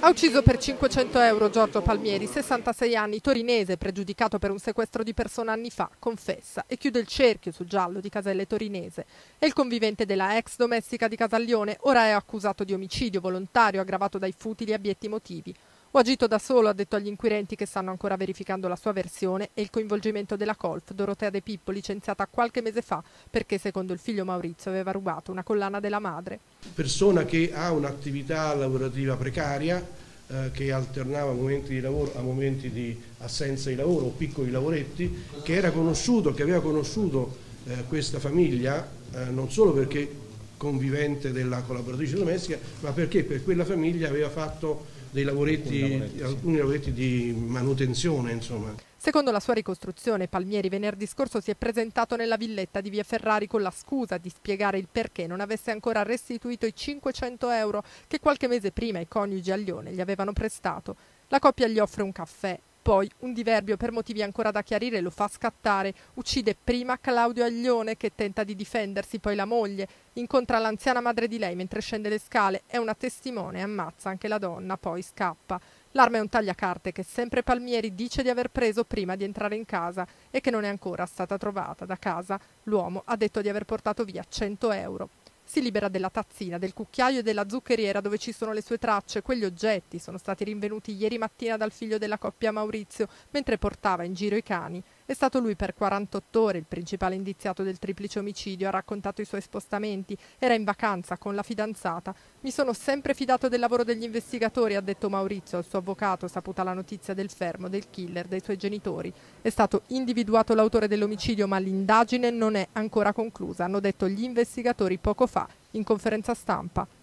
Ha ucciso per 500 euro Giorgio Palmieri, 66 anni, torinese, pregiudicato per un sequestro di persona anni fa, confessa e chiude il cerchio sul giallo di Caselle Torinese. È il convivente della ex domestica di Casaglione, ora è accusato di omicidio volontario aggravato dai futili abietti motivi. Ho agito da solo, ha detto agli inquirenti che stanno ancora verificando la sua versione e il coinvolgimento della Colf, Dorotea De Pippo, licenziata qualche mese fa perché secondo il figlio Maurizio aveva rubato una collana della madre. Persona che ha un'attività lavorativa precaria, eh, che alternava momenti di lavoro a momenti di assenza di lavoro o piccoli lavoretti, che era conosciuto, che aveva conosciuto eh, questa famiglia eh, non solo perché convivente della collaboratrice domestica, ma perché per quella famiglia aveva fatto lavoretti, alcuni, lavoretti, alcuni lavoretti di manutenzione. Insomma. Secondo la sua ricostruzione, Palmieri venerdì scorso si è presentato nella villetta di Via Ferrari con la scusa di spiegare il perché non avesse ancora restituito i 500 euro che qualche mese prima i coniugi a Lione gli avevano prestato. La coppia gli offre un caffè poi un diverbio per motivi ancora da chiarire lo fa scattare, uccide prima Claudio Aglione che tenta di difendersi, poi la moglie, incontra l'anziana madre di lei mentre scende le scale, è una testimone, ammazza anche la donna, poi scappa. L'arma è un tagliacarte che sempre Palmieri dice di aver preso prima di entrare in casa e che non è ancora stata trovata da casa. L'uomo ha detto di aver portato via 100 euro. Si libera della tazzina, del cucchiaio e della zuccheriera dove ci sono le sue tracce. Quegli oggetti sono stati rinvenuti ieri mattina dal figlio della coppia Maurizio mentre portava in giro i cani. È stato lui per 48 ore il principale indiziato del triplice omicidio, ha raccontato i suoi spostamenti, era in vacanza con la fidanzata. Mi sono sempre fidato del lavoro degli investigatori, ha detto Maurizio al suo avvocato, saputa la notizia del fermo, del killer, dei suoi genitori. È stato individuato l'autore dell'omicidio, ma l'indagine non è ancora conclusa, hanno detto gli investigatori poco fa in conferenza stampa.